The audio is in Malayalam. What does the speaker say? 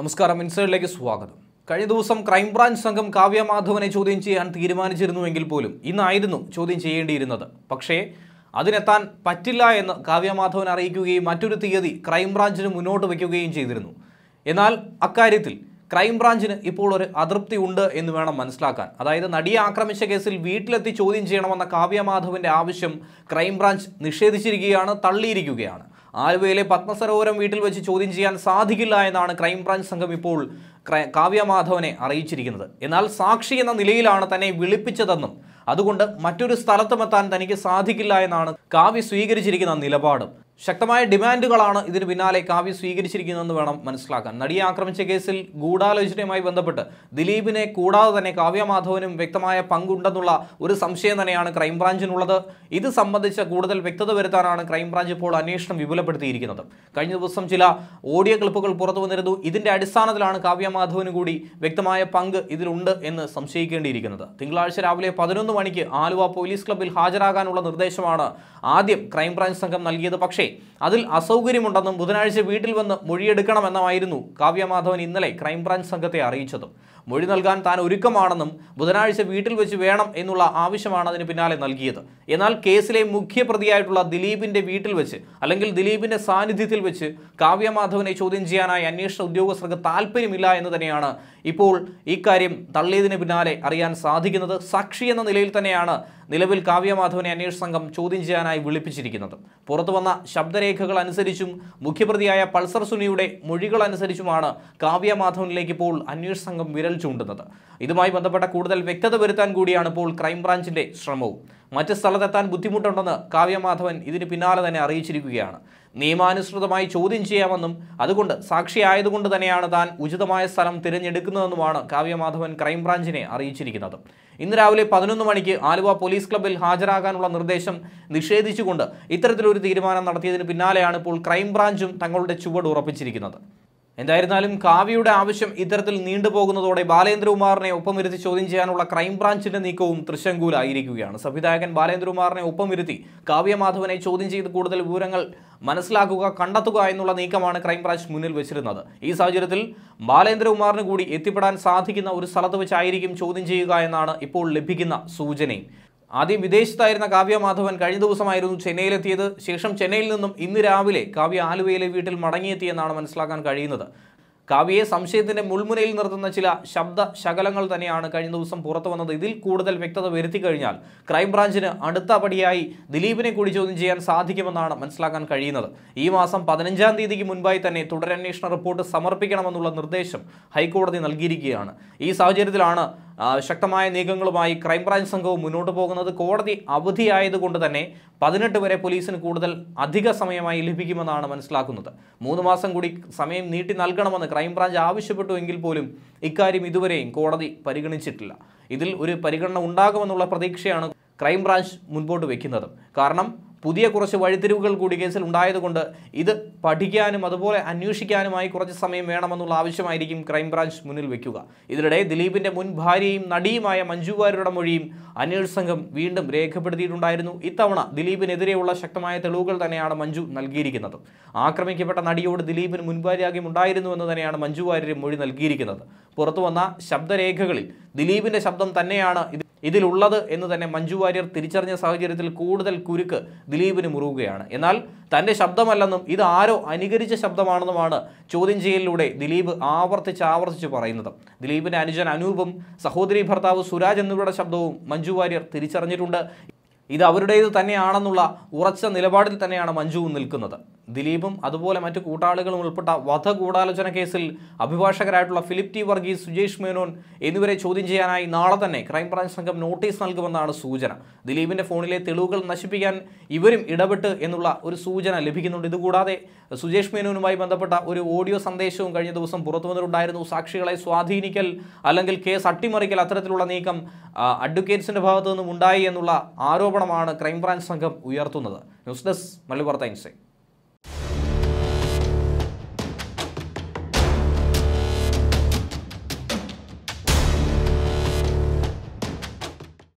നമസ്കാരം ഇൻസൈഡിലേക്ക് സ്വാഗതം കഴിഞ്ഞ ദിവസം ക്രൈംബ്രാഞ്ച് സംഘം കാവ്യ മാധവനെ ചോദ്യം ചെയ്യാൻ തീരുമാനിച്ചിരുന്നുവെങ്കിൽ പോലും ഇന്നായിരുന്നു ചോദ്യം ചെയ്യേണ്ടിയിരുന്നത് പക്ഷേ അതിനെത്താൻ പറ്റില്ല എന്ന് കാവ്യ മാധവൻ അറിയിക്കുകയും മറ്റൊരു തീയതി ക്രൈംബ്രാഞ്ചിന് മുന്നോട്ട് വയ്ക്കുകയും ചെയ്തിരുന്നു എന്നാൽ അക്കാര്യത്തിൽ ക്രൈംബ്രാഞ്ചിന് ഇപ്പോൾ ഒരു അതൃപ്തി ഉണ്ട് എന്ന് വേണം മനസ്സിലാക്കാൻ അതായത് നടിയെ ആക്രമിച്ച കേസിൽ വീട്ടിലെത്തി ചോദ്യം ചെയ്യണമെന്ന കാവ്യ മാധവൻ്റെ ആവശ്യം ക്രൈംബ്രാഞ്ച് നിഷേധിച്ചിരിക്കുകയാണ് തള്ളിയിരിക്കുകയാണ് ആലുവയിലെ പത്മസരോവരം വീട്ടിൽ വെച്ച് ചോദ്യം ചെയ്യാൻ സാധിക്കില്ല എന്നാണ് ക്രൈംബ്രാഞ്ച് സംഘം ഇപ്പോൾ കാവ്യ മാധവനെ അറിയിച്ചിരിക്കുന്നത് എന്നാൽ സാക്ഷി എന്ന നിലയിലാണ് തന്നെ വിളിപ്പിച്ചതെന്നും അതുകൊണ്ട് മറ്റൊരു സ്ഥലത്തുമെത്താൻ തനിക്ക് സാധിക്കില്ല എന്നാണ് കാവ്യ സ്വീകരിച്ചിരിക്കുന്ന നിലപാടും ശക്തമായ ഡിമാൻഡുകളാണ് ഇതിന് പിന്നാലെ കാവ്യ സ്വീകരിച്ചിരിക്കുന്നതെന്ന് വേണം മനസ്സിലാക്കാൻ നടിയെ ആക്രമിച്ച കേസിൽ ഗൂഢാലോചനയുമായി ബന്ധപ്പെട്ട് ദിലീപിനെ കൂടാതെ തന്നെ കാവ്യ മാധവനും വ്യക്തമായ പങ്കുണ്ടെന്നുള്ള ഒരു സംശയം തന്നെയാണ് ക്രൈംബ്രാഞ്ചിനുള്ളത് ഇത് സംബന്ധിച്ച കൂടുതൽ വ്യക്തത വരുത്താനാണ് ക്രൈംബ്രാഞ്ച് ഇപ്പോൾ അന്വേഷണം വിപുലപ്പെടുത്തിയിരിക്കുന്നത് കഴിഞ്ഞ ദിവസം ചില ഓഡിയോ ക്ലിപ്പുകൾ പുറത്തു വന്നിരുന്നു ഇതിൻ്റെ അടിസ്ഥാനത്തിലാണ് കാവ്യ മാധവന് കൂടി വ്യക്തമായ പങ്ക് ഇതിലുണ്ട് എന്ന് സംശയിക്കേണ്ടിയിരിക്കുന്നത് തിങ്കളാഴ്ച രാവിലെ പതിനൊന്ന് മണിക്ക് ആലുവ പോലീസ് ക്ലബ്ബിൽ ഹാജരാകാനുള്ള നിർദ്ദേശമാണ് ആദ്യം ക്രൈംബ്രാഞ്ച് സംഘം നൽകിയത് പക്ഷേ ഇന്നലെ അതിൽ അസൗകര്യമുണ്ടെന്നും ബുധനാഴ്ച വീട്ടിൽ വന്ന് മൊഴിയെടുക്കണമെന്നുമായിരുന്നു കാവ്യമാധവൻ ഇന്നലെ ക്രൈംബ്രാഞ്ച് സംഘത്തെ അറിയിച്ചതും മൊഴി നൽകാൻ താൻ ഒരുക്കമാണെന്നും ബുധനാഴ്ച വീട്ടിൽ വെച്ച് വേണം എന്നുള്ള ആവശ്യമാണ് അതിന് പിന്നാലെ നൽകിയത് എന്നാൽ കേസിലെ മുഖ്യപ്രതിയായിട്ടുള്ള ദിലീപിൻ്റെ വീട്ടിൽ വെച്ച് അല്ലെങ്കിൽ ദിലീപിൻ്റെ സാന്നിധ്യത്തിൽ വെച്ച് കാവ്യമാധവനെ ചോദ്യം ചെയ്യാനായി അന്വേഷണ ഉദ്യോഗസ്ഥർക്ക് താല്പര്യമില്ല എന്ന് തന്നെയാണ് ഇപ്പോൾ ഇക്കാര്യം തള്ളിയതിന് പിന്നാലെ അറിയാൻ സാധിക്കുന്നത് സാക്ഷി എന്ന നിലയിൽ തന്നെയാണ് നിലവിൽ കാവ്യമാധവനെ അന്വേഷണ സംഘം ചോദ്യം ചെയ്യാനായി വിളിപ്പിച്ചിരിക്കുന്നത് പുറത്തുവന്ന ശബ്ദരേഖകൾ അനുസരിച്ചും മുഖ്യപ്രതിയായ പൾസർ സുനിയുടെ മൊഴികൾ അനുസരിച്ചുമാണ് കാവ്യമാധവനിലേക്ക് ഇപ്പോൾ അന്വേഷണ സംഘം വിരൽ ചൂണ്ടുന്നത് ഇതുമായി ബന്ധപ്പെട്ട കൂടുതൽ വ്യക്തത വരുത്താൻ കൂടിയാണ് ഇപ്പോൾ ക്രൈംബ്രാഞ്ചിന്റെ ശ്രമവും മറ്റ് സ്ഥലത്തെത്താൻ ബുദ്ധിമുട്ടുണ്ടെന്ന് കാവ്യമാധവൻ ഇതിന് പിന്നാലെ തന്നെ അറിയിച്ചിരിക്കുകയാണ് നിയമാനുസൃതമായി ചോദ്യം ചെയ്യാമെന്നും അതുകൊണ്ട് സാക്ഷിയായതുകൊണ്ട് തന്നെയാണ് താൻ ഉചിതമായ സ്ഥലം തിരഞ്ഞെടുക്കുന്നതെന്നുമാണ് കാവ്യമാധവൻ ക്രൈംബ്രാഞ്ചിനെ അറിയിച്ചിരിക്കുന്നത് ഇന്ന് രാവിലെ പതിനൊന്ന് മണിക്ക് ആലുവ പോലീസ് ക്ലബിൽ ഹാജരാകാനുള്ള നിർദ്ദേശം നിഷേധിച്ചുകൊണ്ട് ഇത്തരത്തിലൊരു തീരുമാനം നടത്തിയതിന് പിന്നാലെയാണ് ഇപ്പോൾ ക്രൈംബ്രാഞ്ചും തങ്ങളുടെ ചുവട് ഉറപ്പിച്ചിരിക്കുന്നത് എന്തായിരുന്നാലും കാവ്യയുടെ ആവശ്യം ഇത്തരത്തിൽ നീണ്ടുപോകുന്നതോടെ ബാലേന്ദ്രകുമാറിനെ ഒപ്പമിരുത്തി ചോദ്യം ചെയ്യാനുള്ള ക്രൈംബ്രാഞ്ചിന്റെ നീക്കവും തൃശങ്കൂലായിരിക്കുകയാണ് സംവിധായകൻ ബാലേന്ദ്രകുമാറിനെ ഒപ്പമിരുത്തി മാധവനെ ചോദ്യം ചെയ്ത് കൂടുതൽ വിവരങ്ങൾ മനസ്സിലാക്കുക കണ്ടെത്തുക എന്നുള്ള നീക്കമാണ് ക്രൈംബ്രാഞ്ച് മുന്നിൽ വെച്ചിരുന്നത് ഈ സാഹചര്യത്തിൽ ബാലേന്ദ്രകുമാറിന് കൂടി എത്തിപ്പെടാൻ സാധിക്കുന്ന ഒരു സ്ഥലത്ത് വെച്ചായിരിക്കും ചോദ്യം ചെയ്യുക എന്നാണ് ഇപ്പോൾ ലഭിക്കുന്ന സൂചനയും ആദ്യം വിദേശത്തായിരുന്ന കാവ്യ മാധവൻ കഴിഞ്ഞ ദിവസമായിരുന്നു ചെന്നൈയിലെത്തിയത് ശേഷം ചെന്നൈയിൽ നിന്നും ഇന്ന് രാവിലെ കാവ്യ ആലുവയിലെ വീട്ടിൽ മടങ്ങിയെത്തിയെന്നാണ് മനസ്സിലാക്കാൻ കഴിയുന്നത് കാവ്യയെ സംശയത്തിന്റെ മുൾമുനയിൽ നിർത്തുന്ന ചില ശബ്ദ ശകലങ്ങൾ തന്നെയാണ് കഴിഞ്ഞ ദിവസം പുറത്തു വന്നത് ഇതിൽ കൂടുതൽ വ്യക്തത വരുത്തി കഴിഞ്ഞാൽ ക്രൈംബ്രാഞ്ചിന് അടുത്ത പടിയായി ദിലീപിനെ കൂടി ചോദ്യം ചെയ്യാൻ സാധിക്കുമെന്നാണ് മനസ്സിലാക്കാൻ കഴിയുന്നത് ഈ മാസം പതിനഞ്ചാം തീയതിക്ക് മുൻപായി തന്നെ തുടരന്വേഷണ റിപ്പോർട്ട് സമർപ്പിക്കണമെന്നുള്ള നിർദ്ദേശം ഹൈക്കോടതി നൽകിയിരിക്കുകയാണ് ഈ സാഹചര്യത്തിലാണ് ശക്തമായ നീക്കങ്ങളുമായി ക്രൈംബ്രാഞ്ച് സംഘവും മുന്നോട്ട് പോകുന്നത് കോടതി അവധിയായതുകൊണ്ട് തന്നെ പതിനെട്ട് വരെ പോലീസിന് കൂടുതൽ അധിക സമയമായി ലഭിക്കുമെന്നാണ് മനസ്സിലാക്കുന്നത് മൂന്ന് മാസം കൂടി സമയം നീട്ടി നൽകണമെന്ന് ക്രൈംബ്രാഞ്ച് ആവശ്യപ്പെട്ടുവെങ്കിൽ പോലും ഇക്കാര്യം ഇതുവരെയും കോടതി പരിഗണിച്ചിട്ടില്ല ഇതിൽ ഒരു പരിഗണന ഉണ്ടാകുമെന്നുള്ള പ്രതീക്ഷയാണ് ക്രൈംബ്രാഞ്ച് മുൻപോട്ട് വയ്ക്കുന്നത് കാരണം പുതിയ കുറച്ച് വഴിത്തിരിവുകൾ കൂടി കേസിൽ ഉണ്ടായതുകൊണ്ട് ഇത് പഠിക്കാനും അതുപോലെ അന്വേഷിക്കാനുമായി കുറച്ച് സമയം വേണമെന്നുള്ള ആവശ്യമായിരിക്കും ക്രൈംബ്രാഞ്ച് മുന്നിൽ വയ്ക്കുക ഇതിനിടെ ദിലീപിൻ്റെ മുൻ ഭാര്യയും നടിയുമായ മഞ്ജു മൊഴിയും അന്വേഷണ സംഘം വീണ്ടും രേഖപ്പെടുത്തിയിട്ടുണ്ടായിരുന്നു ഇത്തവണ ദിലീപിനെതിരെയുള്ള ശക്തമായ തെളിവുകൾ തന്നെയാണ് മഞ്ജു നൽകിയിരിക്കുന്നത് ആക്രമിക്കപ്പെട്ട നടിയോട് ദിലീപിന് മുൻഭാര്യയാകും ഉണ്ടായിരുന്നു എന്ന് തന്നെയാണ് മഞ്ജു മൊഴി നൽകിയിരിക്കുന്നത് പുറത്തുവന്ന ശബ്ദരേഖകളിൽ ദിലീപിൻ്റെ ശബ്ദം തന്നെയാണ് ഇതിലുള്ളത് എന്ന് തന്നെ മഞ്ജു വാര്യർ തിരിച്ചറിഞ്ഞ സാഹചര്യത്തിൽ കൂടുതൽ കുരുക്ക് ദിലീപിന് മുറുകുകയാണ് എന്നാൽ തൻ്റെ ശബ്ദമല്ലെന്നും ഇത് ആരോ അനുകരിച്ച ശബ്ദമാണെന്നുമാണ് ചോദ്യം ചെയ്യലിലൂടെ ദിലീപ് ആവർത്തിച്ച് ആവർത്തിച്ച് പറയുന്നത് ദിലീപിൻ്റെ അനുജൻ അനൂപും സഹോദരി ഭർത്താവ് സുരാജ് എന്നിവരുടെ ശബ്ദവും മഞ്ജു വാര്യർ തിരിച്ചറിഞ്ഞിട്ടുണ്ട് ഇത് അവരുടേത് തന്നെയാണെന്നുള്ള ഉറച്ച നിലപാടിൽ തന്നെയാണ് മഞ്ജുവും നിൽക്കുന്നത് ദിലീപും അതുപോലെ മറ്റു കൂട്ടാളികളും ഉൾപ്പെട്ട വധ ഗൂഢാലോചന കേസിൽ അഭിഭാഷകരായിട്ടുള്ള ഫിലിപ്പ് ടി വർഗീസ് സുജേഷ് മേനോൻ എന്നിവരെ ചോദ്യം ചെയ്യാനായി നാളെ തന്നെ ക്രൈംബ്രാഞ്ച് സംഘം നോട്ടീസ് നൽകുമെന്നാണ് സൂചന ദിലീപിൻ്റെ ഫോണിലെ തെളിവുകൾ നശിപ്പിക്കാൻ ഇവരും ഇടപെട്ട് എന്നുള്ള ഒരു സൂചന ലഭിക്കുന്നുണ്ട് ഇതുകൂടാതെ സുജേഷ് മേനോനുമായി ബന്ധപ്പെട്ട ഒരു ഓഡിയോ സന്ദേശവും കഴിഞ്ഞ ദിവസം പുറത്തു വന്നിട്ടുണ്ടായിരുന്നു സാക്ഷികളെ സ്വാധീനിക്കൽ അല്ലെങ്കിൽ കേസ് അട്ടിമറിക്കൽ അത്തരത്തിലുള്ള നീക്കം അഡ്വക്കേറ്റ്സിൻ്റെ ഭാഗത്തു നിന്നും ഉണ്ടായി എന്നുള്ള ആരോപണമാണ് ക്രൈംബ്രാഞ്ച് സംഘം ഉയർത്തുന്നത് ന്യൂസ് ഡെസ്ക് മല്ലിപുറത്ത്